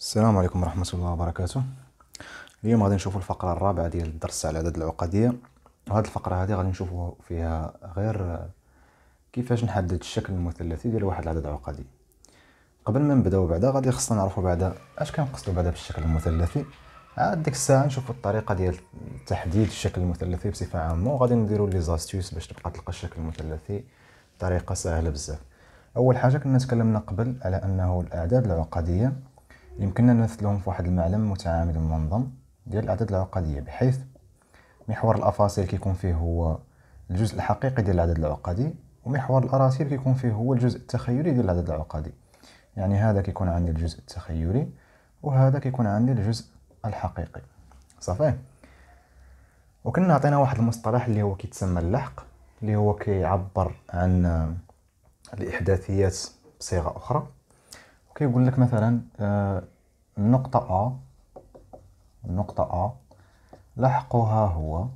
السلام عليكم ورحمة الله وبركاته اليوم غادي نشوفوا الفقرة الرابعة ديال الدرس على العدد العقدية وهاد الفقرة هادي غادي نشوفوا فيها غير كيفاش نحدد الشكل المثلثي ديال واحد العدد عقدي قبل ما نبداو بعدا غادي خصنا نعرفوا بعدا اش كنقصدوا بعدا بالشكل المثلثي عاد ديك الساعة نشوفوا الطريقة ديال تحديد الشكل المثلثي بصفة عامة وغادي نديروا لي زاستيوس باش تبقى تلقى الشكل المثلثي بطريقة سهلة بزاف اول حاجة كنا تكلمنا قبل على انه الاعداد العقدية يمكننا نمثلهم في واحد المعلم متعامد منظم ديال الأعداد العقدية بحيث محور الأفاصيل كيكون فيه هو الجزء الحقيقي ديال العدد العقدي ومحور الاراسيل كيكون فيه هو الجزء التخيلي ديال العدد العقدي يعني هذا كيكون عندي الجزء التخيلي وهذا كيكون عندي الجزء الحقيقي صافي وكنا عطينا واحد المصطلح اللي هو كيتسمى اللحق اللي هو كيعبر عن الإحداثيات بصيغة أخرى كيقول لك مثلا النقطة آه، أ النقطة أ لحقها هو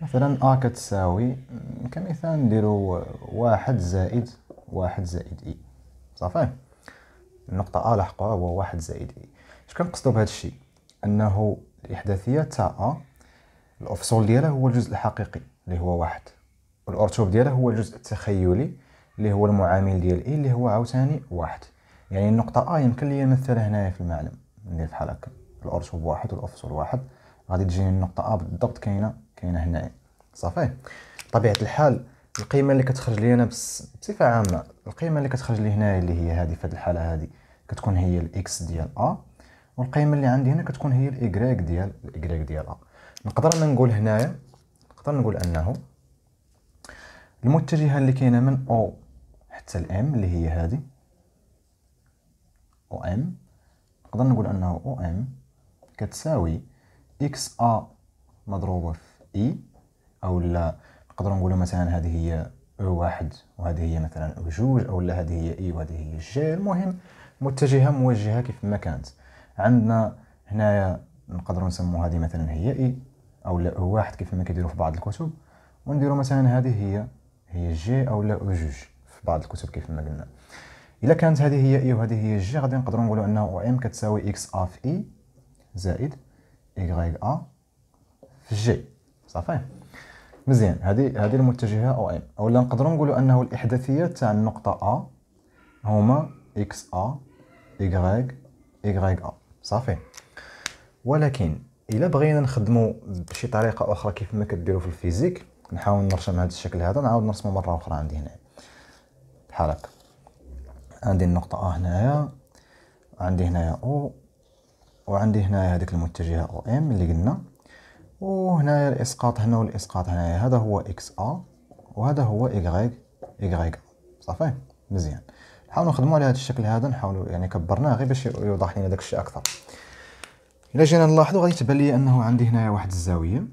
مثلا أ كتساوي كمثال نديرو واحد زائد واحد زائد إي e. صافي النقطة أ لحقها هو واحد زائد إي e. اش كنقصدو بهذا الشيء أنه الإحداثية تاع أ الأفصول ديالها هو الجزء الحقيقي اللي هو واحد والأرتوب ديالها هو الجزء التخيلي اللي هو المعامل ديال اي اللي هو عاوتاني واحد يعني النقطة ا يمكن لي نمثلها هنايا في المعلم ندير بحال هكا الارسوب واحد والافصول واحد غادي تجيني النقطة ا بالضبط كاينة كاينة هنايا صافي بطبيعة الحال القيمة اللي كتخرج لي انا بس بصفة عامة القيمة اللي كتخرج لي هنايا اللي هي هذه في هذه الحالة هذه كتكون هي الاكس ديال ا والقيمة اللي عندي هنا كتكون هي الايكغيك ديال الايكغيك ديال ا نقدر انا نقول هنايا نقدر نقول انه المتجهة اللي كاينة من او حتى الام اللي هي هذه او ام نقدر نقول انه او ام كتساوي اكس ا مضروبه في اي او لا نقدر نقول مثلا هذه هي او واحد وهذه هي مثلا او جوج او لا هذه هي اي وهذه هي جي المهم متجهه موجهه كيف ما كانت عندنا هنايا نقدر نسمو هذه مثلا هي اي او لا او واحد كيف ما كيديروا في بعض الكتب ونديروا مثلا هذه هي هي جي او لا او جوج في بعض الكتب كيف ما قلنا الا كانت هذه هي اي أيوه، وهذه هي جي غادي نقدروا نقولوا انه او ام كتساوي اكس ا في اي زائد ايغريك ا في جي صافي مزيان هذه هذه المتجهه او ام اولا نقدروا نقولوا انه الاحداثيات تاع النقطه ا هما اكس ا ايغريك ايغريك ا صافي ولكن الا بغينا نخدموا بشي طريقه اخرى كيف ما كديروا في الفيزيك نحاول نرسم هذا الشكل هذا نعاود نرسمه مره اخرى عندي هنا حركة عندي النقطة أ آه هنايا عندي هنايا أو وعندي هنايا هذيك المتجهة أو إم اللي قلنا وهنايا الإسقاط هنا والإسقاط هنايا هذا هو إكس أ آه، وهذا هو إيكغيك إيكغيك صافي مزيان نحاولو نخدمو على هذا الشكل هذا نحاولوا يعني كبرناه غير باش يوضح لينا داك الشيء أكثر إلا جينا نلاحظو غادي تبان لي أنه عندي هنايا واحد الزاوية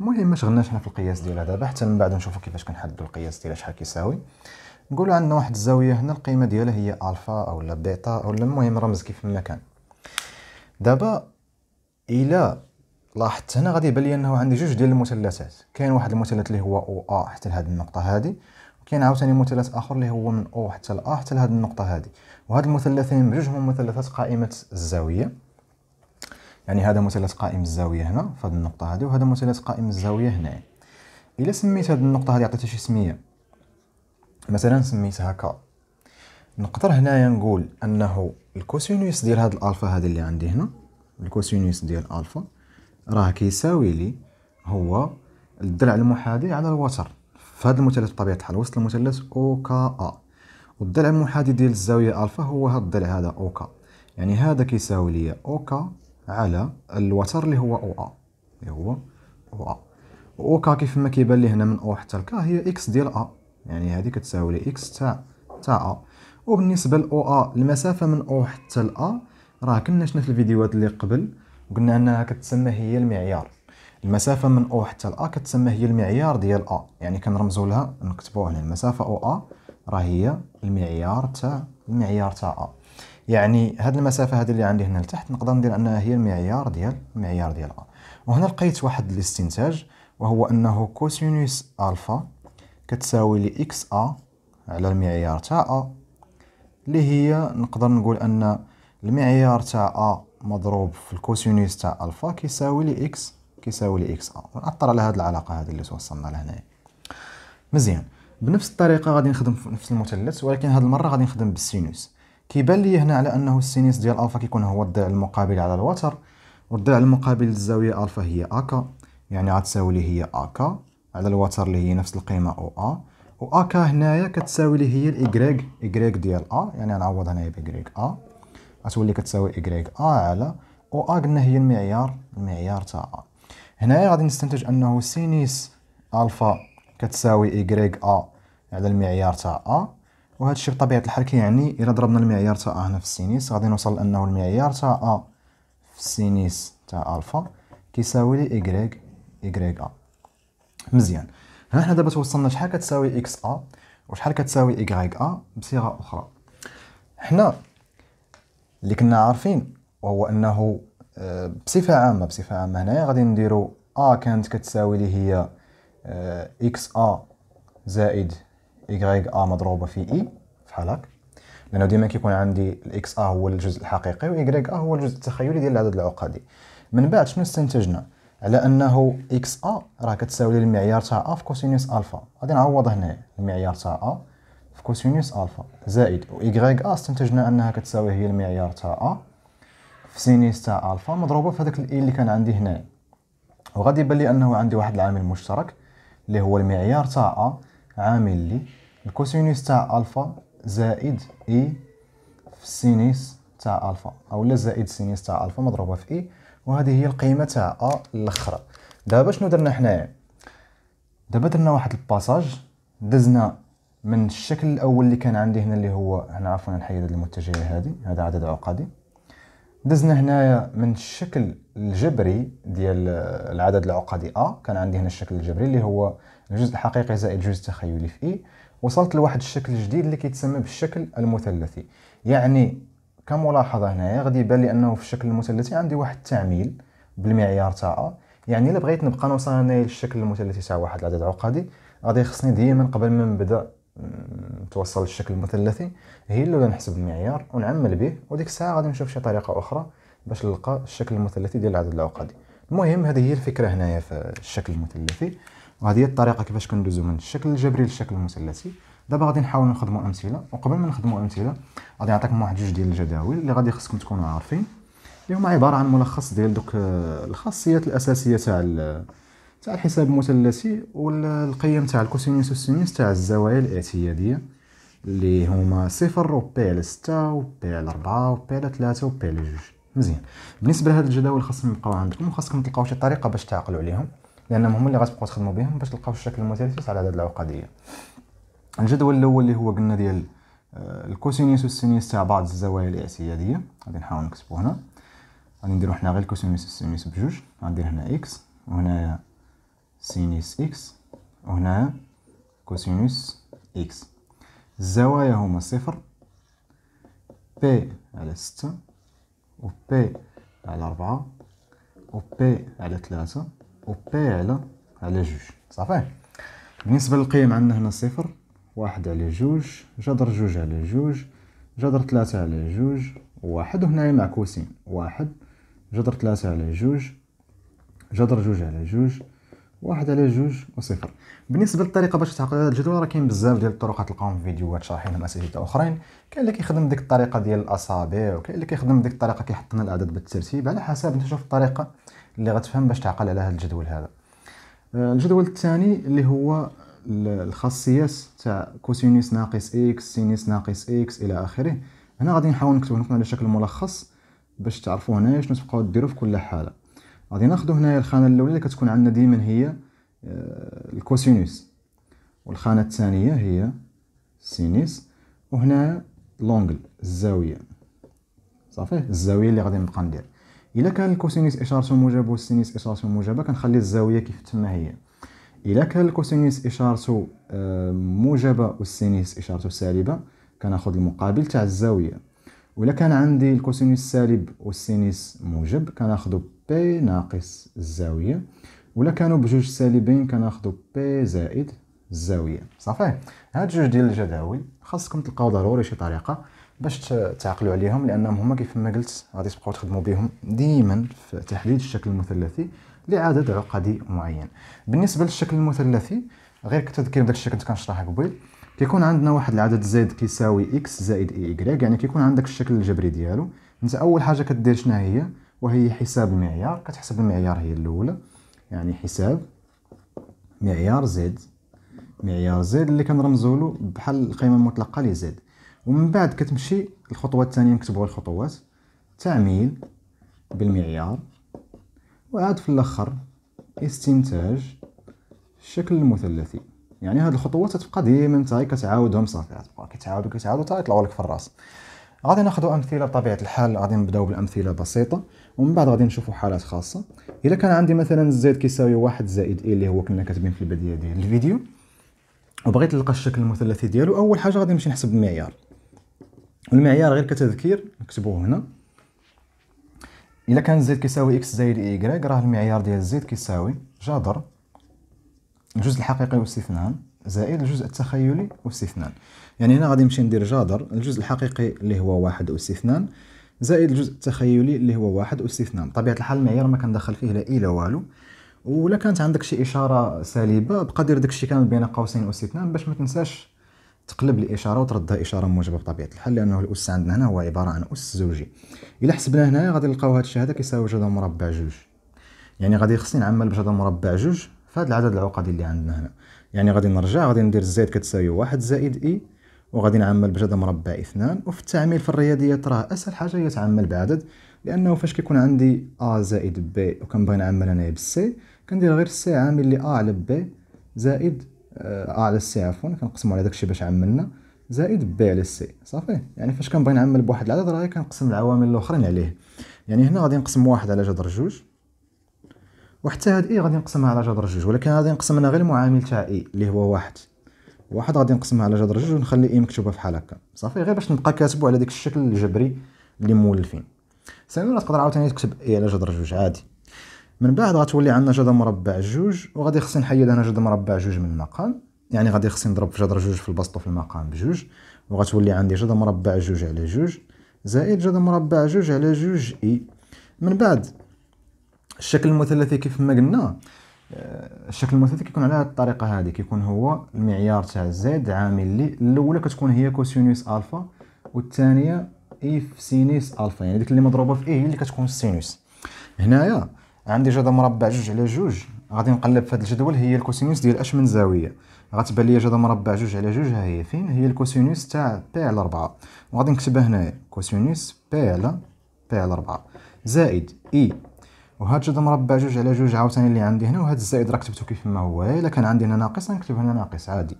المهم ما شغلناش حنا في القياس ديالها دابا حتى من بعد نشوفوا كيفاش كنحددوا القياس ديالها شحال كيساوي نقولوا عندنا واحد الزاويه هنا القيمه ديالها هي الفا اولا بيتا اولا المهم رمز كيف ما كان دابا الى لاحظت هنا غادي يبان لي انه عندي جوج ديال المثلثات كاين واحد المثلث اللي هو او ا حتى لهاد النقطه هادي وكاين عاوتاني مثلث اخر اللي هو من او حتى ل ا حتى لهاد النقطه هادي وهاد المثلثين بجوج هما مثلثات قائمه الزاويه يعني هذا مثلث قائم الزاويه هنا في هذه النقطه هذه وهذا مثلث قائم الزاويه هنا الا سميت هذه النقطه هذه عطيتها شي سميه مثلا سميتها هكا نقدر هنايا نقول انه الكوسينوس ديال هاد الالفا هذا اللي عندي هنا الكوسينوس ديال الفا راه كيساوي لي هو الضلع المحادي على الوتر في هذا المثلث بطبيعه الحال وسط المثلث او كا ا والضلع المحادي ديال الزاويه الفا هو هاد الضلع هذا او كا يعني هذا كيساوي لي او كا على الوتر اللي هو او ا اللي هو او ا او كا كيفما كيبان لي هنا من او حتى لكا هي اكس ديال ا يعني هذه كتساوي لي اكس تاع تاع ا وبالنسبه لاو ا المسافه من او حتى ا راه كنا شفنا في الفيديوهات اللي قبل وقلنا انها كتسمى هي المعيار المسافه من او حتى ا كتسمى هي المعيار ديال ا يعني كنرمزوا لها نكتبوها هنا المسافه او ا راه هي المعيار تاع المعيار تاع ا يعني هذه المسافه هذه اللي عندي هنا لتحت نقدر ندير انها هي المعيار ديال المعيار ديال ا وهنا لقيت واحد الاستنتاج وهو انه كوسينوس الفا كتساوي لي اكس ا على المعيار تاع ا اللي هي نقدر نقول ان المعيار تاع ا مضروب في الكوسينوس تاع الفا كيساوي لي اكس كيساوي لي اكس ا ونأثر على هذه العلاقه هذه اللي توصلنا لهنايا مزيان بنفس الطريقه غادي نخدم في نفس المثلث ولكن هذه المره غادي نخدم بالسينوس كيبان لي هنا على انه السينيس ديال الفا كيكون هو الضلع المقابل على الوتر والضلع المقابل للزاويه الفا هي اكا يعني غتساوي لي هي اكا على الوتر اللي هي نفس القيمه او ا و اكا هنايا كتساوي لي هي الايغريك ايغريك ديال ا يعني غنعوض هنايا بايغريك ا غتولي كتساوي ايغريك ا على او ا قلنا هي المعيار المعيار تاع ا هنايا غادي نستنتج انه سينيس الفا كتساوي ايغريك ا على المعيار تاع ا وهذا الشيء بطبيعه الحال كيعني الا ضربنا المعيار تاع ا هنا في السينيس غادي نوصل انه المعيار تاع ا في السينيس تاع الفا كيساوي لي ايكغيك ايكغيك ا مزيان ها حنا دابا توصلنا شحال كتساوي اكس ا وشحال كتساوي ايكغيك ا بصيغه اخرى حنا اللي كنا عارفين وهو انه آه، بصفه عامه بصفه عامه هنايا غادي نديرو ا كانت كتساوي لي هي آه، اكس ا زائد y a مضروبه في اي فحال حالك لانه ديما كيكون عندي الاكس ا هو الجزء الحقيقي وايكغيك ا هو الجزء التخيلي ديال العدد العقدي من بعد شنو استنتجنا على انه اكس ا راه كتساوي المعيار تاع ا في كوسينوس الفا غادي نعوض هنا المعيار تاع ا في كوسينوس الفا زائد وايكغيك ا استنتجنا انها كتساوي هي المعيار تاع ا في سينيس تاع الفا مضروبه في هذاك الاي e اللي كان عندي هنا وغادي يبان لي انه عندي واحد العامل مشترك اللي هو المعيار تاع ا عامل لي الكوسينوس تاع الفا زائد اي في سينيس تاع الفا اولا زائد سينيس تاع الفا مضروبه في اي وهذه هي القيمه تاع ا الاخرى دابا شنو درنا حنايا دابا درنا واحد الباساج دزنا من الشكل الاول اللي كان عندي هنا اللي هو هنا عفوا نحيد هذه المتجهه هذه هذا عدد عقدي دزنا هنايا من الشكل الجبري ديال العدد العقدي ا كان عندي هنا الشكل الجبري اللي هو الجزء الحقيقي زائد جزء تخيلي في اي وصلت لواحد الشكل جديد اللي كيتسمى بالشكل المثلثي يعني كملاحظه هنايا غادي يبان لي انه في الشكل المثلثي عندي واحد التعميل بالمعيار تاع يعني الا بغيت نبقى نوصل هنايا للشكل المثلثي تاع واحد العدد عقدي غادي خصني ديما قبل ما نبدا توصل للشكل المثلثي هي اللي نحسب المعيار ونعمل به وديك الساعه غادي نشوف شي طريقه اخرى باش نلقى الشكل المثلثي ديال العدد العقدي المهم هذه هي الفكره هنايا في الشكل المثلثي وهذه هي الطريقه كيفاش كندوزو من الشكل الجبري للشكل المثلثي دابا غادي نحاول نخدمو امثله وقبل ما نخدمو امثله غادي نعطيكم واحد جوج ديال الجداول اللي غادي خصكم تكونوا عارفين اللي هما عباره عن ملخص ديال دوك آه، الخاصيات الاساسيه تاع تاع الحساب المثلثي والقيم تاع الكوسينوس والسينوس تاع الزوايا الاعتياديه اللي هما صفر و بي على ستة بي على و بي على و بي على جوج مزيان بالنسبه لهاد الجداول خاصهم يبقاو عندكم وخاصكم تلقاو شي طريقه باش تعقلوا عليهم لانهم هما اللي غتبقاو تخدموا بهم باش تلقاو الشكل المثلث على هذه العقديه الجدول الاول اللي هو قلنا ديال آه، الكوسينوس والسينيس تاع بعض الزوايا الاعتياديه غادي نحاول نكتبو هنا غادي نديرو حنا غير الكوسينوس والسينيس بجوج غندير هنا اكس وهنايا سينيس اكس وهنايا كوسينوس اكس الزوايا هما صفر بي على ستة و بي على ربعة و بي على ثلاثة أو بي على على جوج صافي بالنسبة للقيم عندنا هنا صفر واحد على جوج جذر جوج على جوج جذر ثلاثة على جوج واحد وهنا معكوسين واحد جذر ثلاثة على جوج جذر جوج على جوج واحد على جوج وصفر بالنسبه للطريقه باش تحقق هذا الجدول راه كاين بزاف ديال الطرق غتلقاهم في فيديوهات شارحينهم اساتذه اخرين كاين اللي كيخدم ديك الطريقه ديال الاصابع وكاين اللي كيخدم ديك الطريقه كيحط لنا الاعداد بالترتيب على حسب انت شوف الطريقه اللي غتفهم باش تعقل على هذا الجدول هذا آه، الجدول الثاني اللي هو الخاصيات تاع كوسينوس ناقص اكس سينوس ناقص اكس الى اخره هنا غادي نحاول نكتبه لكم على شكل ملخص باش تعرفوا هنايا شنو تبقاو ديروا في كل حاله غادي ناخذ هنايا الخانه الاولى اللي كتكون عندنا ديما هي آه، الكوسينوس والخانه الثانيه هي سينيس وهنا لونغل الزاويه صافي الزاويه اللي غادي نبقى ندير الا كان الكوسينوس اشارته موجبه والسينوس اشارته موجبه كنخلي الزاويه كيف تما هي الا كان الكوسينوس اشارته آه، موجبه والسينوس اشارته سالبه كناخذ المقابل تاع الزاويه ولا كان عندي الكوسينيس سالب والسينيس موجب كناخذ بي ناقص الزاويه ولا كانوا بجوج سالبين كناخذ بي زائد الزاويه صافي هاد جوج ديال الجداول خاصكم تلقاو ضروري شي طريقه باش تعقلوا عليهم لانهم هما كيف ما قلت غادي تبقاو تخدموا بهم ديما في تحديد الشكل المثلثي لعدد عقدي معين بالنسبه للشكل المثلثي غير كتذكير بداك الشيء كنت كنشرحه قبل كيكون عندنا واحد العدد زيد كيساوي اكس زائد اي ايكغيك يعني كيكون عندك الشكل الجبري ديالو انت اول حاجه كدير شنو هي وهي حساب المعيار كتحسب المعيار هي الاولى يعني حساب معيار زد معيار زد اللي كنرمزوا له بحال القيمه المطلقه لزد ومن بعد كتمشي الخطوه الثانيه نكتبوا الخطوات تعميل بالمعيار وعاد في الاخر استنتاج الشكل المثلثي يعني هاد الخطوات تبقى ديما انت كتعاودهم صافي تبقى كتعاودو كتعاودو حتى يطلعوا لك في الراس غادي ناخذ امثله بطبيعه الحال غادي نبداو بامثله بسيطه ومن بعد غادي نشوفوا حالات خاصه الا كان عندي مثلا الزائد كيساوي واحد زائد اي اللي هو كنا كاتبين في البدايه ديال الفيديو وبغيت نلقى الشكل المثلثي ديالو اول حاجه غادي نمشي نحسب المعيار المعيار غير كتذكير نكتبوه هنا الا كان زيد كيساوي اكس زائد ايكغيك راه المعيار ديال زيد كيساوي جذر الجزء الحقيقي واستثناء زائد الجزء التخيلي واستثناء يعني هنا غادي نمشي ندير جذر الجزء الحقيقي اللي هو واحد واستثناء زائد الجزء التخيلي اللي هو واحد واستثناء بطبيعه الحال المعيار ما كندخل فيه لا اي لا والو ولا كانت عندك شي اشاره سالبه بقى دير داكشي كامل بين قوسين واستثناء باش ما تنساش تقلب الاشاره وتردها اشاره موجبه بطبيعه الحال لانه الاس عندنا هنا هو عباره عن اس زوجي الا حسبناه هنايا غادي نلقاو هذا الشيء هذا كيساوي جذر مربع جوج يعني غادي خصني نعمل بجذر مربع جوج في هذا العدد العقدي اللي عندنا هنا يعني غادي نرجع غادي ندير زائد كتساوي واحد زائد اي وغادي نعمل بجذر مربع اثنان وفي التعميل في الرياضيات راه اسهل حاجه هي تعمل بعدد لانه فاش كيكون عندي ا زائد بي وكنبغي نعمل انايا بالسي كندير غير سي عامل لي ا على بي زائد ا آه، آه، على السي عفوا كنقسمو على داكشي باش عملنا زائد بي على السي صافي يعني فاش كنبغي نعمل بواحد العدد راه كنقسم العوامل الاخرين عليه يعني هنا غادي نقسم واحد على جذر جوج وحتى هاد اي غادي نقسمها على جذر جوج ولكن غادي نقسم انا غير المعامل تاع اي اللي هو واحد واحد غادي نقسمها على جذر جوج ونخلي اي مكتوبه بحال هكا صافي غير باش نبقى كاتبو على داك الشكل الجبري اللي مولفين ثاني تقدر عاوتاني تكتب اي على جذر جوج عادي من بعد غتولي عندنا جذر مربع جوج وغادي خصني نحيد انا جذر مربع جوج من المقام يعني غادي خصني نضرب في جذر جوج في البسط وفي المقام بجوج وغتولي عندي جذر مربع جوج على جوج زائد جذر مربع جوج على جوج اي من بعد الشكل المثلثي كيف ما قلنا آه، الشكل المثلثي كيكون على هذه الطريقه هذه كيكون هو المعيار تاع زد عامل لي الاولى كتكون هي كوسينوس الفا والثانيه اي في سينوس الفا يعني ديك اللي مضروبه في اي هي اللي كتكون السينوس هنايا عندي جذر مربع جوج على جوج غادي نقلب في هذا الجدول هي الكوسينوس ديال اش من زاويه غتبان لي جذر مربع جوج على جوج ها هي فين هي الكوسينوس تاع بي على 4 وغادي نكتبها هنايا كوسينوس بي على بي على 4 زائد اي e. وهاد جذر مربع جوج على جوج عاوتاني اللي عندي هنا وهاد الزائد راه كتبته كيف ما هو الا كان عندي هنا ناقص نكتب هنا ناقص عادي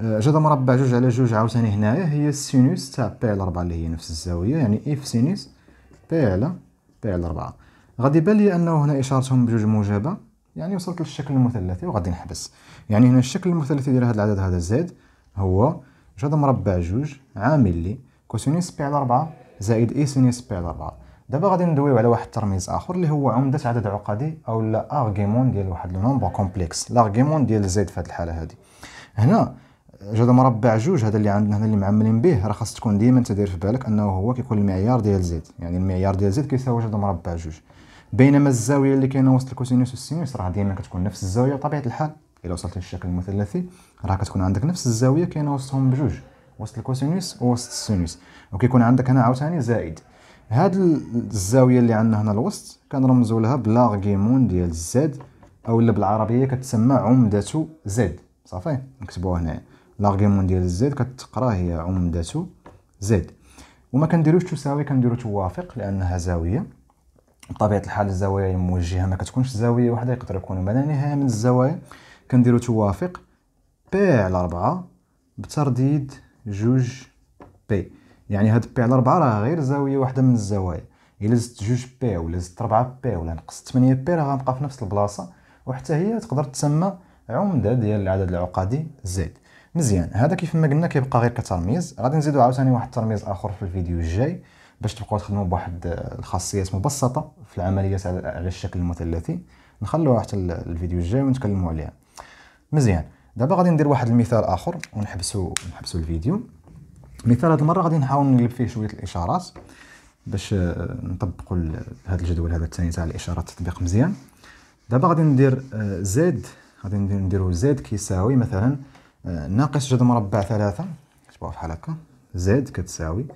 آه، جذر مربع جوج على جوج عاوتاني هنايا هي السينوس تاع بي على 4 اللي هي نفس الزاويه يعني اف سينوس بي على بي على 4 غادي يبان لي انه هنا اشارتهم بجوج موجبه يعني وصلت للشكل المثلثي وغادي نحبس يعني هنا الشكل المثلثي ديال هذا العدد هذا زد هو جذر مربع جوج عامل لي كوسينوس بي على 4 زائد اي سينوس بي على 4 دابا غادي ندويو على واحد الترميز اخر اللي هو عمده عدد عقدي او لا ارغيمون ديال واحد النومبر كومبلكس لارغيمون ديال زد في هذه الحاله هذه هنا جذر مربع جوج هذا اللي عندنا هنا اللي معملين به راه خاص تكون ديما تدير في بالك انه هو كيكون المعيار ديال زد يعني المعيار ديال زد كيساوي جذر مربع جوج بينما الزاويه اللي كاينه وسط الكوسينوس والسينوس راه ديما كتكون نفس الزاويه بطبيعه الحال الا وصلت للشكل المثلثي راه كتكون عندك نفس الزاويه كاينه وسطهم بجوج وسط الكوسينوس ووسط السينوس وكيكون عندك هنا عاوتاني زائد هاد الزاويه اللي عندنا هنا الوسط كنرمزوا لها بلاغيمون ديال زد اللي بالعربيه كتسمى عمده زد صافي نكتبوها هنايا لاغيمون ديال زد كتقرا هي عمده زد وما كنديروش تساوي كنديرو توافق لانها زاويه بطبيعه الحال الزوايا الموجهه يعني ما كتكونش زاويه واحده يقدر يكونوا نهايه من الزوايا كنديرو توافق بي على 4 بترديد جوج بي يعني هاد بي على 4 راه غير زاويه واحده من الزوايا الا زدت جوج بي ولا زدت 4 بي ولا نقصت 8 بي راه غنبقى في نفس البلاصه وحتى هي تقدر تسمى عمده ديال العدد العقدي زد مزيان هذا كيف ما قلنا كيبقى غير كترميز غادي نزيدو عاوتاني واحد الترميز اخر في الفيديو الجاي باش تبقاو تخدموا بواحد الخاصيات مبسطه في العمليه على الشكل المثلثي نخلوها حتى الفيديو الجاي ونتكلموا عليها مزيان دابا غادي ندير واحد المثال اخر ونحبسوا نحبسوا الفيديو مثال هذه المره غادي نحاول نقلب فيه شويه الاشارات باش آه، نطبقوا هذا الجدول هذا الثاني تاع الاشارات تطبيق مزيان دابا غادي ندير زد آه، غادي نديرو زد كيساوي مثلا آه، ناقص جذر مربع ثلاثة شبه بحال هكا زد كتساوي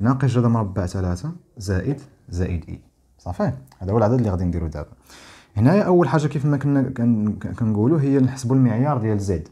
ناقص جذر مربع 3 زائد زائد اي e. صافي هذا هو العدد اللي غادي نديرو دابا هنايا اول حاجه كيف ما كنا كنقولوا هي نحسبوا المعيار ديال زد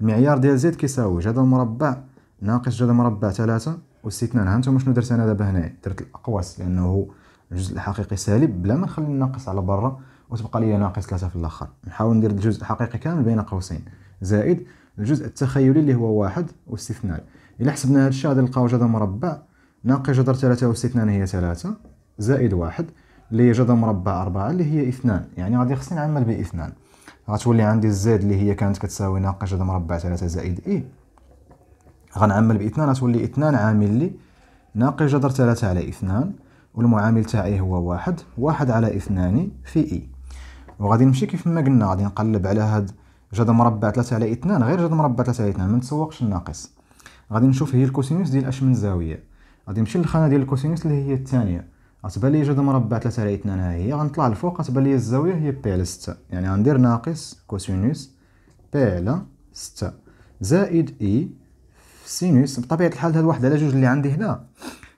المعيار ديال زد كيساوي جذر مربع ناقص جذر مربع 3 واستثناء ها نتوما شنو درت انا دابا هنايا درت الاقواس لانه الجزء الحقيقي سالب بلا ما نخلي الناقص على برا وتبقى لي ناقص 3 في الاخر نحاول ندير الجزء الحقيقي كامل بين قوسين زائد الجزء التخيلي اللي هو واحد واستثناء الا حسبنا هذا الشيء غادي نلقاو جذر مربع ناقي جذر ثلاثة اثنان هي ثلاثة زائد واحد اللي هي جذر مربع أربعة اللي هي اثنان يعني غادي خصني نعمل باثنان غتولي عندي الزاد اللي هي كانت كتساوي ناقي جذر مربع ثلاثة زائد إي غنعمل باثنان غتولي اثنان عامل لي ناقي جذر ثلاثة على اثنان والمعامل تاعي هو واحد واحد على اثنان في إي وغادي نمشي كيف ما قلنا غادي نقلب على هاد جذر مربع 3 على اثنان غير جذر مربع 3 على اثنان منتسوقش الناقص غادي نشوف هي الكوسينوس ديال اش من زاويه غادي نمشي للخانه ديال الكوسينوس اللي هي الثانيه غتبان لي جوج مربع 3 على 2 ها هي غنطلع لفوق غتبان لي الزاويه هي بي على 6 يعني غندير ناقص كوسينوس بي على 6 زائد اي e سينوس بطبيعه الحال هاد واحد على جوج اللي عندي هنا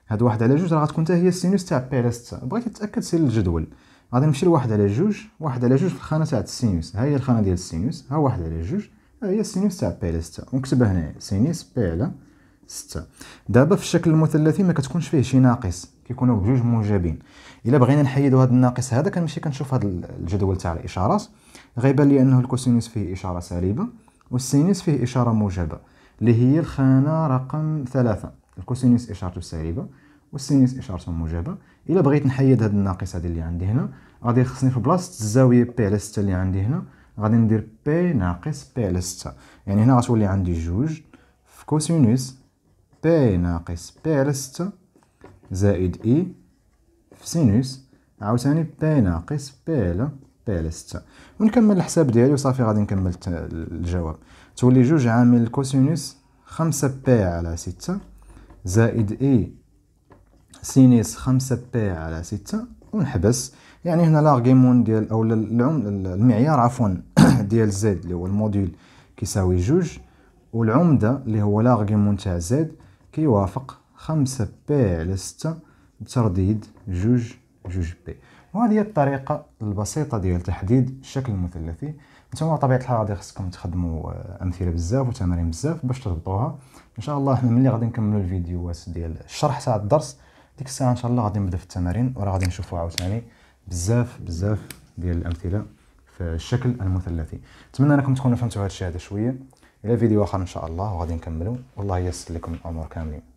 هاد واحد على جوج راه غتكون حتى هي السينوس تاع بي على 6 بغيتي تتاكد سير الجدول غادي نمشي لواحد على جوج واحد على جوج في الخانه تاع السينوس ها هي الخانه ديال السينوس ها واحد على جوج ها هي السينوس تاع بي على 6 ونكتبها هنايا سينوس بي على ستة دابا في الشكل المثلثي ما كتكونش فيه شي ناقص كيكونوا بجوج موجبين الا بغينا نحيدوا هذا الناقص هذا كنمشي كنشوف هذا الجدول تاع الاشارات غيبان لي انه الكوسينوس فيه اشاره سالبه والسينوس فيه اشاره موجبه اللي هي الخانه رقم ثلاثة الكوسينوس اشارته سالبه والسينوس اشارته موجبه الا بغيت نحيد هذا الناقص هذا اللي عندي هنا غادي خصني في بلاصه الزاويه بي على 6 اللي عندي هنا غادي ندير بي ناقص بي على 6 يعني هنا غتولي عندي جوج في كوسينوس بي ناقص بي على ستة زائد إي في سينوس عاوتاني بي ناقص بي على بي على ستة ونكمل الحساب ديالي وصافي غادي نكمل الجواب تولي جوج عامل الكوسينوس خمسة بي على ستة زائد إي سينيس خمسة بي على ستة ونحبس يعني هنا لارغيمون ديال او المعيار عفوا ديال زد اللي هو الموديل كيساوي جوج والعمده اللي هو لارغيمون تاع زد كيوافق خمسة بي على ستة بترديد جوج جوج بي وهذه هي الطريقة البسيطة ديال تحديد الشكل المثلثي نتوما بطبيعة الحال غادي خصكم تخدموا آه، أمثلة بزاف وتمارين بزاف باش تضبطوها إن شاء الله حنا ملي غادي نكملوا الفيديوهات ديال الشرح تاع الدرس ديك الساعة إن شاء الله غادي نبدا في التمارين وراه غادي نشوفوا عاوتاني بزاف بزاف ديال الأمثلة في الشكل المثلثي نتمنى انكم تكونوا فهمتوا هذا الشيء هذا شويه الى فيديو اخر ان شاء الله وغادي نكملوا والله يسر لكم الامور كاملين